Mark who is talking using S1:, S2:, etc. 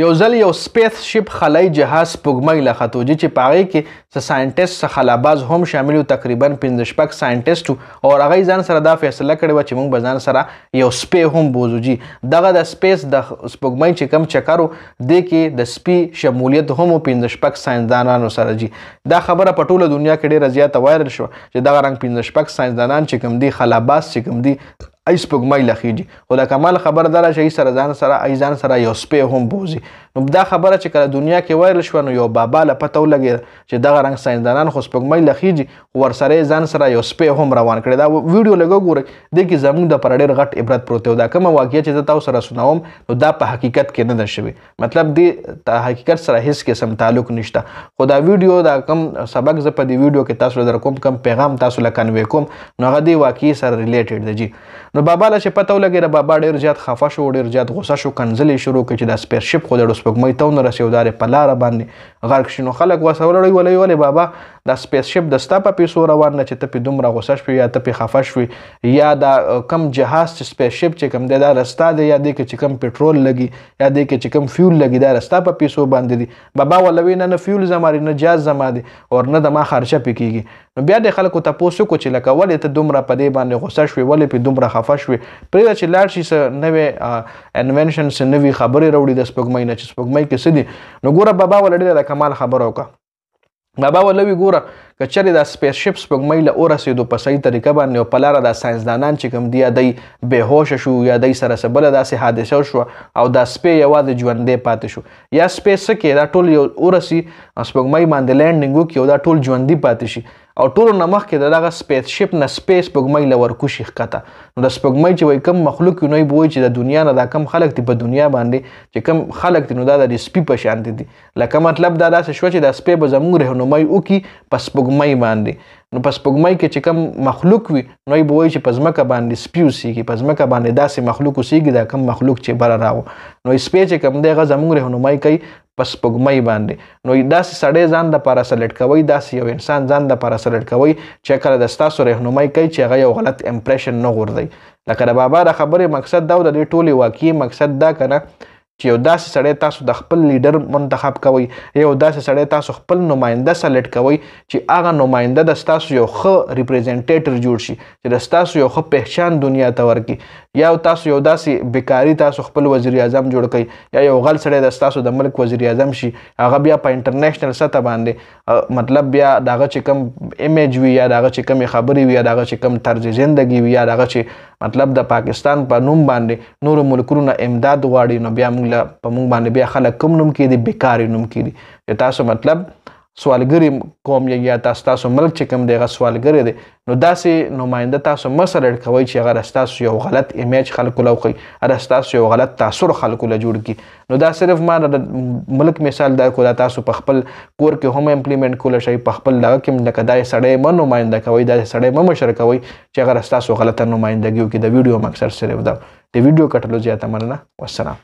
S1: یو ځل یو سپیس شپ خلای جهاز سپوږمۍ له خطوجي چې پاغې کې څه ساينټیسټ څخه لا باز هم شامل وو تقریبا 15 شپږ ساينټیسټ او هغه ځان سره دا فیصله کړې و چې موږ به ځان سره یو سپی هم بوزو جی دغه د سپیس د سپوږمۍ چې کم چکرو د کې د سپی شمولیت هم 15 شپږ ساينسدانانو سره جی دا خبره په ټوله دنیا کې ډېره زیاته وایرل شو چې دغه رنګ 15 شپږ ساينسدانان چې کم دي خلا باز چې کم دي ای سپګمۍ لخیږي خو د کمال خبر دره چې سره ځان سره ای ځان سره یو سپې هم بوزي نو دا خبره چې کله دنیا کې وایرل شو نو یو بابا له پته ولګي چې دغه رنګ ساينسدانان خو سپګمۍ لخیږي ور سره ځان سره یو سپې هم روان کړی دا ویډیو لګو ګوره د کې زموږ د پر ډېر غټ عبرت پروت دا کوم واقعي چې تاسو سره سناوم نو دا په حقیقت کې نه ده شوی مطلب دی ته حقیقت سره هیڅ قسم تعلق نشته خو دا ویډیو دا کم سبق ز په دې ویډیو کې تاسو در کوم کم پیغام تاسو لکه نوې کوم نو هغه دی واقعي سره ریلیټډ دی جی نو نو بابا له چې پته ولګي را بابا ډیر زیات خفه شو ډیر زیات غوسه شو کنځلې شروع کړي چې دا سپیر شپ خو د سپګمې ته نه رسیدو دار په لار باندې غرق شنو خلک وسولړي ولې ولې بابا دا سپیس شپ د ستا په پیسو روان نه چې ته په دومره غوسه شوې یا ته په خفه شوې یا دا کم جهاز چې سپیس شپ چې کم دی دا رستا دی یا دی کې چې کم پټرول لګي یا دی کې چې کم فیول لګي دا رستا په پیسو باندې دی بابا ولوي نه نه فیول زماري نه جاز زما دی اور نه د ما خرچه پکېږي نو بیا د خلکو تاسو کو چې لکه ولې ته دومره په دې باندې غوسه شوې ولې په دومره خفه شوي پرې چې لاړ شي څه نوې انونشن څه نوې خبرې راوړي د سپګمۍ نه چې سپګمۍ کې څه دي نو ګوره بابا ولړې د کمال خبره وکړه بابا ولوي ګوره کچری دا سپیس شپ سپوږمۍ له اور رسیدو په صحیح طریقه باندې او پلار دا ساينس دانان چې کوم دی یادای به هوش شو یادای سره سبل داسې حادثه شو او دا سپې یوازې ژوندې پاتې شو یا سپیس کې دا ټول یو اور رسی سپوږمۍ باندې لینډینګ وکي او دا ټول ژوندې پاتې شي او ټول نه مخکې دغه سپیس شپ نه سپیس پګمې لور کوشي ښکته نو د سپګمې چې وای کم مخلوق نو بوي چې د دنیا نه دا کم خلک دی په دنیا باندې چې کم خلک دی نو دا د سپي په شان دي لکه مطلب دا داسې شو چې د سپي به زموږ رهنمای وکي په سپګمې باندې نو په سپګمۍ کې چې کم مخلوق وي نو یې بوي چې په ځمکه باندې سپي وسیږي په ځمکه باندې داسې مخلوق وسیږي دا کم مخلوق چې بره راو نو سپی چې کم دی هغه زموږ رهنمایي کوي پس پګمای باندې نو داسې سړی ځان د پاره سلیکټ کوي داسې یو انسان ځان د پاره سلیکټ کوي چې کله د ستاسو رهنمای کوي چې هغه یو غلط امپریشن نه غورځي لکه د بابا د خبرې مقصد دا د دې ټولې واقعي مقصد دا کنه چې یو داسې سړی تاسو د خپل لیډر منتخب کوي یو داسې سړی تاسو خپل نماینده سلیکټ کوي چې هغه نماینده د تاسو یو ښه ریپرزینټیټر جوړ شي چې د تاسو یو ښه پہچان دنیا ته ورکړي یا تاسو یو داسې بیکاری تاسو خپل وزیر اعظم جوړ کړئ یا یو غل سړی د تاسو د ملک وزیر اعظم شي هغه بیا په انټرنیشنل سطح باندې مطلب بیا داغه چې کم ایمیج وي یا داغه چې کم خبري وي یا داغه چې کم طرز ژوندۍ وي یا داغه چې مطلب د پاکستان په نوم باندې نور ملکونو امداد غواړي نو بیا موږ په موږ باندې بیا خلک کوم نوم کې دي بیکاری نوم کې دي تاسو مطلب سوالګری قوم یا تاسو تاسو ملک چې کوم دیغه سوالګری دی نو داسې نماینده تاسو مسله کوي چې هغه تاسو یو غلط ایمیج خلکو لوقي هغه تاسو یو غلط تاثر خلکو له جوړ کی نو دا صرف ما ملک مثال دا کو دا تاسو په خپل کور کې هم امپلیمنٹ کول شي په خپل دغه کې نه کدای سړی مې نماینده کوي دا سړی مې مشر کوي چې هغه تاسو غلطه نمائندګیو کې د ویډیو مقصد صرف دا د ویډیو کټلو زیاته مننه والسلام